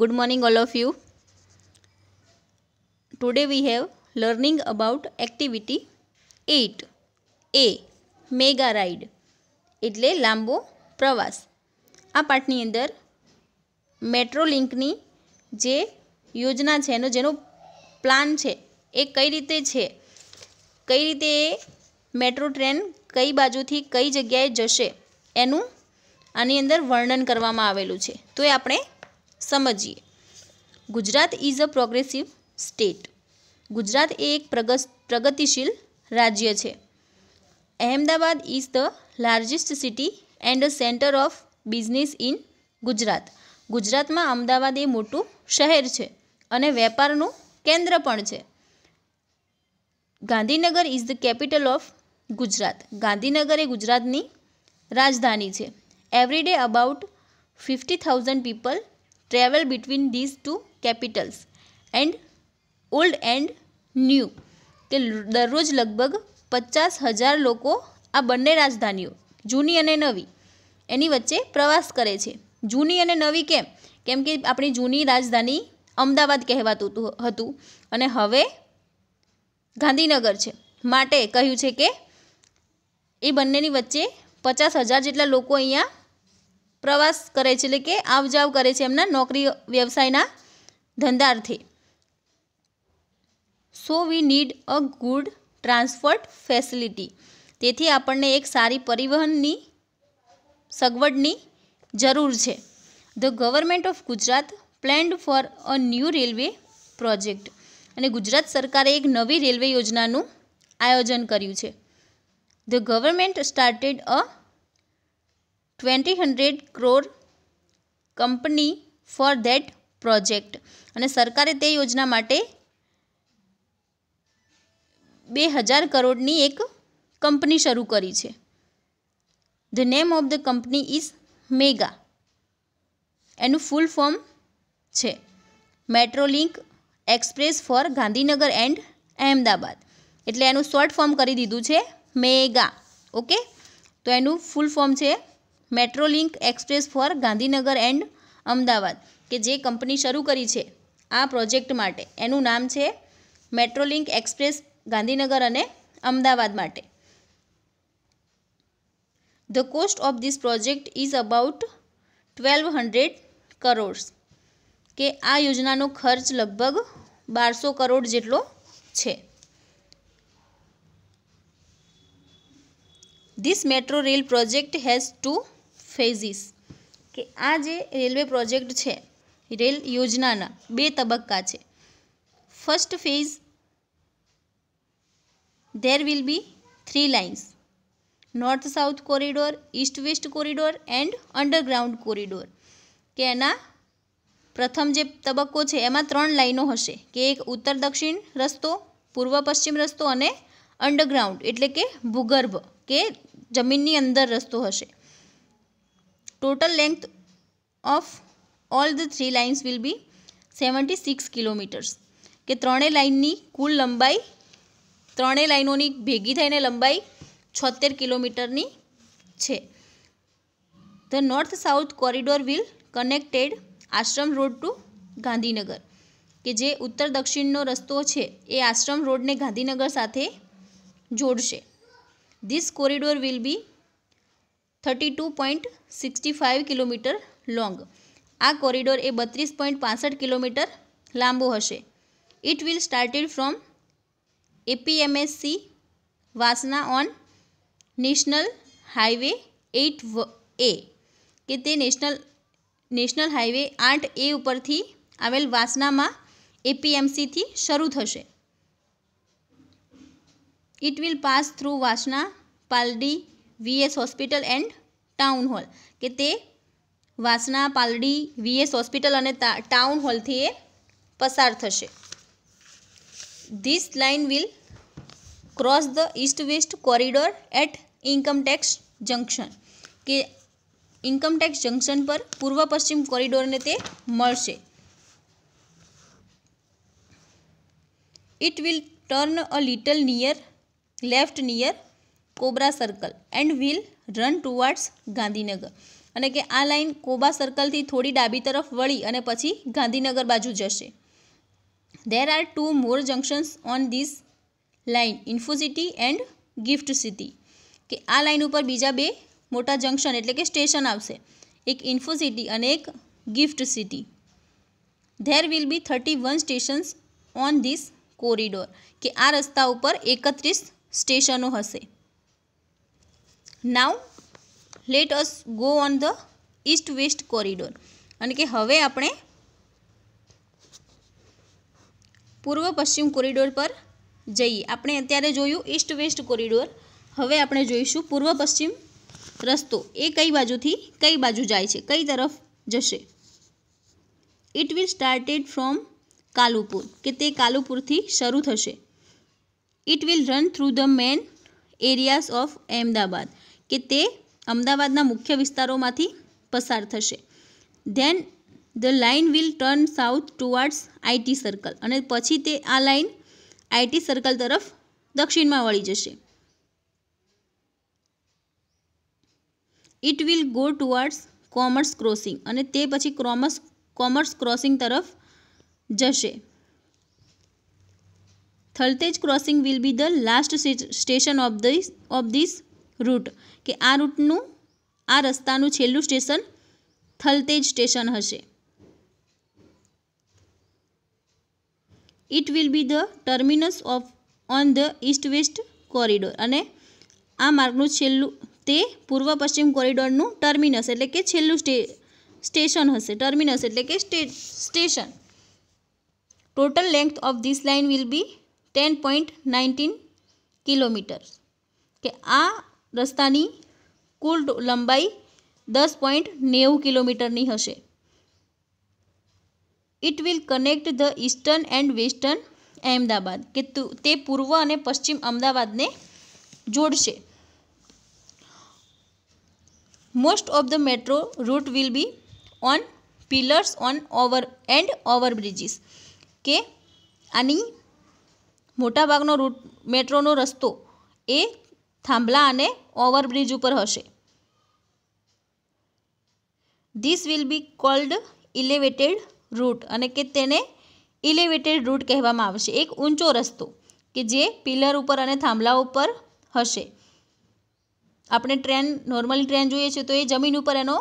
good morning all of you today we have learning about activity 8 a mega ride એટલે લાંબો પ્રવાસ આ પાઠની અંદર મેટ્રો લિંકની જે યોજના છે એનો જેનો પ્લાન છે એ કઈ રીતે છે કઈ રીતે એ મેટ્રો ટ્રેન કઈ બાજુથી કઈ જગ્યાએ જશે એનું આની અંદર વર્ણન કરવામાં આવેલું છે તો એ આપણે સમજીએ Gujarat is a progressive state Gujarat એ એક પ્રગતિશીલ રાજ્ય છે Ahmedabad is the largest city and a centre of business in Gujarat ગુજરાતમાં અમદાવાદ એ મોટું શહેર છે અને વેપારનું કેન્દ્ર પણ છે Gandhinagar is the capital of Gujarat Gandhinagar એ ગુજરાતની રાજધાની છે everyday about fifty thousand people travel between these two capitals and old and new કે દરરોજ લગભગ પચાસ હજાર લોકો આ બંને રાજધાનીઓ જૂની અને નવી એની વચ્ચે પ્રવાસ કરે છે જૂની અને નવી કેમ કેમ કે આપણી જૂની રાજધાની અમદાવાદ કહેવાતું હતું અને હવે ગાંધીનગર છે માટે કહ્યું છે કે એ બંનેની વચ્ચે પચાસ હજાર જેટલા લોકો અહીંયા પ્રવાસ કરે છે એટલે કે આવજાવ કરે છે એમના નોકરી વ્યવસાયના ધંધાર્થે so we need a good transport facility તેથી આપણને એક સારી પરિવહનની સગવડની જરૂર છે the government of Gujarat planned for a new railway project અને ગુજરાત સરકારે એક નવી રેલવે યોજનાનું આયોજન કર્યું છે the government started a twenty hundred crore company for that project અને સરકારે તે યોજના માટે બે હજાર કરોડની એક કંપની શરૂ કરી છે the name of the company is MEGA એનું ફૂલ ફોર્મ છે metro link express for Gandhinagar and Ahmedabad એટલે એનું શોર્ટ ફોર્મ કરી દીધું છે મેગા ઓકે તો એનું ફૂલ ફોર્મ છે metro link express for Gandhinagar and Ahmedabad કે જે કંપની શરૂ કરી છે આ પ્રોજેક્ટ માટે એનું નામ છે મેટ્રો એક્સપ્રેસ ગાંધીનગર અને અમદાવાદ માટે the cost of this project is about twelve hundred crores કે આ યોજનાનો ખર્ચ લગભગ બારસો કરોડ જેટલો છે this metro rail project has two phases કે આ જે રેલવે પ્રોજેક્ટ છે રેલ યોજનાના બે તબક્કા છે first phase there will be three lines north south corridor east west corridor and underground corridor કે એના પ્રથમ જે તબક્કો છે એમાં ત્રણ લાઇનો હશે કે એક ઉત્તર દક્ષિણ રસ્તો પૂર્વ પશ્ચિમ રસ્તો અને અંડરગ્રાઉન્ડ એટલે કે ભૂગર્ભ કે જમીનની અંદર રસ્તો હશે total length of all the three lines will be 76 kilometers કે ત્રણે લાઇનની કુલ લંબાઈ ત્રણે લાઇનોની ભેગી થઈને લંબાઈ છોતેર કિલોમીટરની છે the north south corridor will connected Ashram road to Gandhinagar કે જે ઉત્તર દક્ષિણનો રસ્તો છે એ આશ્રમ રોડને ગાંધીનગર સાથે જોડશે this corridor will be thirty two point sixty five kilometre long આ કોરિડોર એ બત્રીસ પોઈન્ટ પાસઠ કિલોમીટર લાંબો હશે it will started from APMSC Vasna on national highway eight A કે તે નેશનલ નેશનલ હાઇવે આઠ એ ઉપરથી આવેલ વાસનામાં એપીએમસીથી શરૂ થશે it will pass through Vasna Paldi VS hospital and town hall કે તે વાસણા પાલડી વીએસ હોસ્પિટલ અને ટાઉન હોલથી એ પસાર થશે this line will cross the east west corridor at income tax junction કે ઇન્કમટેક્સ જંકશન પર પૂર્વ પશ્ચિમ કોરિડોરને તે મળશે it will turn a little near left near Kobra circle and will run towards Gandhinagar અને કે આ લાઇન કોબા સર્કલથી થોડી ડાબી તરફ વળી અને પછી ગાંધીનગર બાજુ જશે there are two more junctions on this line Infocity and GIFT city કે આ લાઇન ઉપર બીજા બે મોટા જંક્શન એટલે કે સ્ટેશન આવશે એક ઇન્ફોસિટી અને એક GIFT city there will be thirty one stations on this corridor કે આ રસ્તા ઉપર એકત્રીસ સ્ટેશનો હશે now let us go on the east west corridor અને કે હવે આપણે પૂર્વ પશ્ચિમ કોરિડોર પર જઈએ આપણે અત્યારે જોયું ઈસ્ટ વેસ્ટ કોરિડોર હવે આપણે જોઈશું પૂર્વ પશ્ચિમ રસ્તો એ કઈ બાજુથી કઈ બાજુ જાય છે કઈ તરફ જશે it will started from Kalupur કે તે કાલુપુરથી શરૂ થશે it will run through the main areas of Ahmedabad કે તે અમદાવાદના મુખ્ય વિસ્તારોમાંથી પસાર થશે then the line will turn south towards IT circle અને પછી તે આ લાઇન આઈટી સર્કલ તરફ દક્ષિણમાં વળી જશે it will go towards commerce crossing અને તે પછી ક્રોમસ કોમર્સ ક્રોસિંગ તરફ જશે Thaltej crossing will be the last station of the of this route કે આ રૂટનું આ રસ્તાનું છેલ્લું સ્ટેશન થલતેજ સ્ટેશન હશે it will be the terminus of on the east west corridor અને આ માર્ગનું છેલ્લું તે પૂર્વ પશ્ચિમ કોરિડોરનું ટર્મિનસ એટલે કે છેલ્લું સ્ટે સ્ટેશન હશે ટર્મિનસ એટલે કે station total length of this line will be ten point nineteen kilometres કે આ રસ્તાની કુલ લંબાઈ દસ પોઈન્ટ નેવું કિલોમીટરની હશે it will connect the eastern and western Ahmedabad કે તે પૂર્વ અને પશ્ચિમ અમદાવાદને જોડશે most of the metro route will be on pillars on over and over bridges કે આની મોટાભાગનો રૂટ મેટ્રોનો રસ્તો એ થાંભલા અને ઓવરબ્રિજ ઉપર હશે this will be called elevated route અને કે તેને ઇલેવેટેડ રૂટ કહેવામાં આવશે એક ઊંચો રસ્તો કે જે પિલર ઉપર અને થાંભલા ઉપર હશે આપણે ટ્રેન નોર્મલી ટ્રેન જોઈએ છીએ તો એ જમીન ઉપર એનો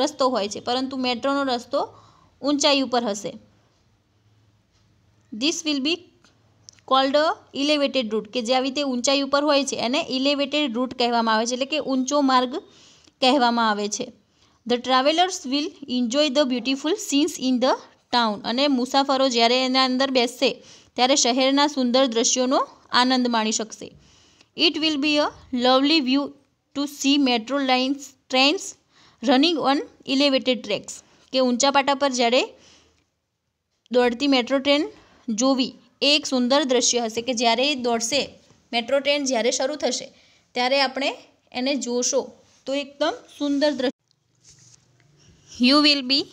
રસ્તો હોય છે પરંતુ મેટ્રોનો રસ્તો ઊંચાઈ ઉપર હશે this will be called elevated route કે જે આવી રીતે ઊંચાઈ ઉપર હોય છે એને ઇલેવેટેડ રૂટ કહેવામાં આવે છે એટલે કે ઊંચો માર્ગ કહેવામાં આવે છે the travellers will enjoy the beautiful scenes in the town અને મુસાફરો જ્યારે એના અંદર બેસશે ત્યારે શહેરના સુંદર દ્રશ્યોનો આનંદ માણી શકશે it will be a lovely view to see metro lines trains running on elevated tracks કે ઊંચા પાટા પર જ્યારે દોડતી મેટ્રો ટ્રેન જોવી એ એક સુંદર દ્રશ્ય હશે કે જ્યારે એ દોડશે મેટ્રો ટ્રેન જ્યારે શરૂ થશે ત્યારે આપણે એને જોશો તો એકદમ સુંદર દ્રશ્ય you will be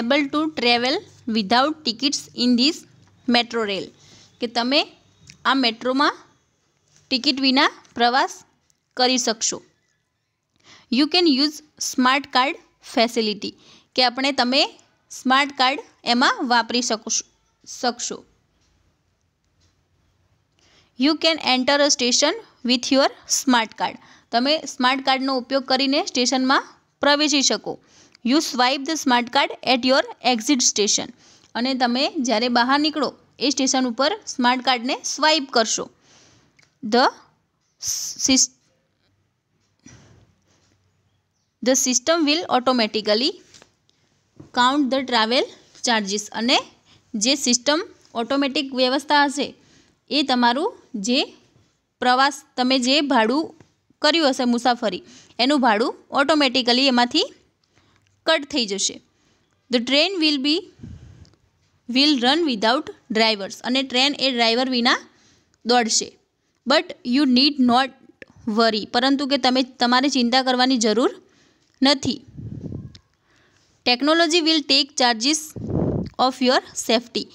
able to travel without tickets in this metro rail કે તમે આ મેટ્રોમાં ટિકિટ વિના પ્રવાસ કરી શકશો you can use smart card facility કે આપણે તમે સ્માર્ટ કાર્ડ એમાં વાપરી શકો શકશો you can enter a station with your smart card તમે સ્માર્ટ કાર્ડનો ઉપયોગ કરીને સ્ટેશનમાં પ્રવેશી શકો you swipe the smart card at your exit station અને તમે જ્યારે બહાર નીકળો એ સ્ટેશન ઉપર સ્માર્ટ કાર્ડને સ્વાઇપ કરશો the syst the system will automatically count the travel charges અને જે સિસ્ટમ ઓટોમેટિક વ્યવસ્થા હશે એ તમારું જે પ્રવાસ તમે જે ભાડું કર્યું હશે મુસાફરી એનું ભાડું ઓટોમેટિકલી એમાંથી કટ થઈ જશે the train will be will run without drivers અને ટ્રેન એ ડ્રાઈવર વિના દોડશે but you need not worry પરંતુ કે તમે તમારે ચિંતા કરવાની જરૂર નથી technology will take charges of your safety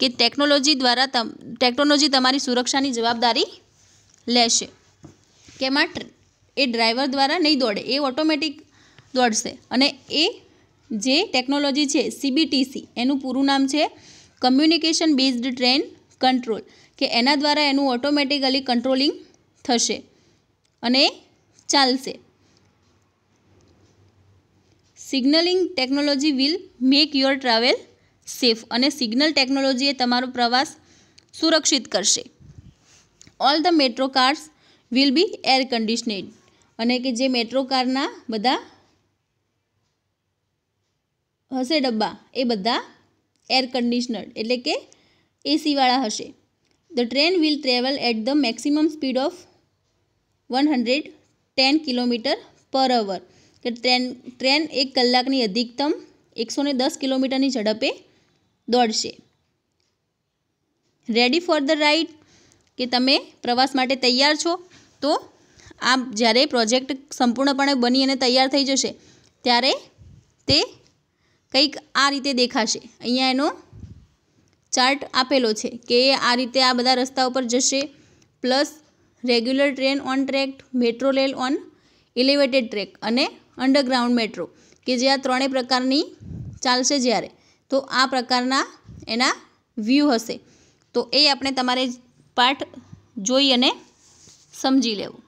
કે ટેકનોલોજી દ્વારા ટેકનોલોજી તમારી સુરક્ષાની જવાબદારી લેશે કેમાં એ ડ્રાઈવર દ્વારા નહીં દોડે એ ઓટોમેટિક દોડશે અને એ જે ટેકનોલોજી છે સીબીટીસી એનું પૂરું નામ છે કમ્યુનિકેશન બેઝડ ટ્રેન કંટ્રોલ કે એના દ્વારા એનું ઓટોમેટિકલી કંટ્રોલિંગ થશે અને ચાલશે signalling technology will make your travel safe અને સિગ્નલ ટેકનોલોજીએ તમારો પ્રવાસ સુરક્ષિત કરશે all the metro cars will be air conditioned અને કે જે મેટ્રો કારના બધા હશે ડબ્બા એ બધા એર કન્ડિશનર એટલે કે એસીવાળા હશે the train will travel at the maximum speed of one hundred ten kilometre per hour કે ટ્રેન ટ્રેન એક કલાકની અધિકતમ એકસો ને દસ કિલોમીટરની ઝડપે દોડશે રેડી ફોર ધ રાઇડ કે તમે પ્રવાસ માટે તૈયાર છો તો આ જ્યારે પ્રોજેક્ટ સંપૂર્ણપણે બની અને તૈયાર થઈ જશે ત્યારે તે કંઈક આ રીતે દેખાશે અહીંયા એનો ચાર્ટ આપેલો છે કે આ રીતે આ બધા રસ્તા ઉપર જશે plus regular train on track metro rail on elevated track and underground metro કે જે આ ત્રણેય પ્રકારની ચાલશે જ્યારે તો આ પ્રકારના એના વ્યૂ હશે તો એ આપણે તમારે પાઠ જોઈ અને સમજી લેવું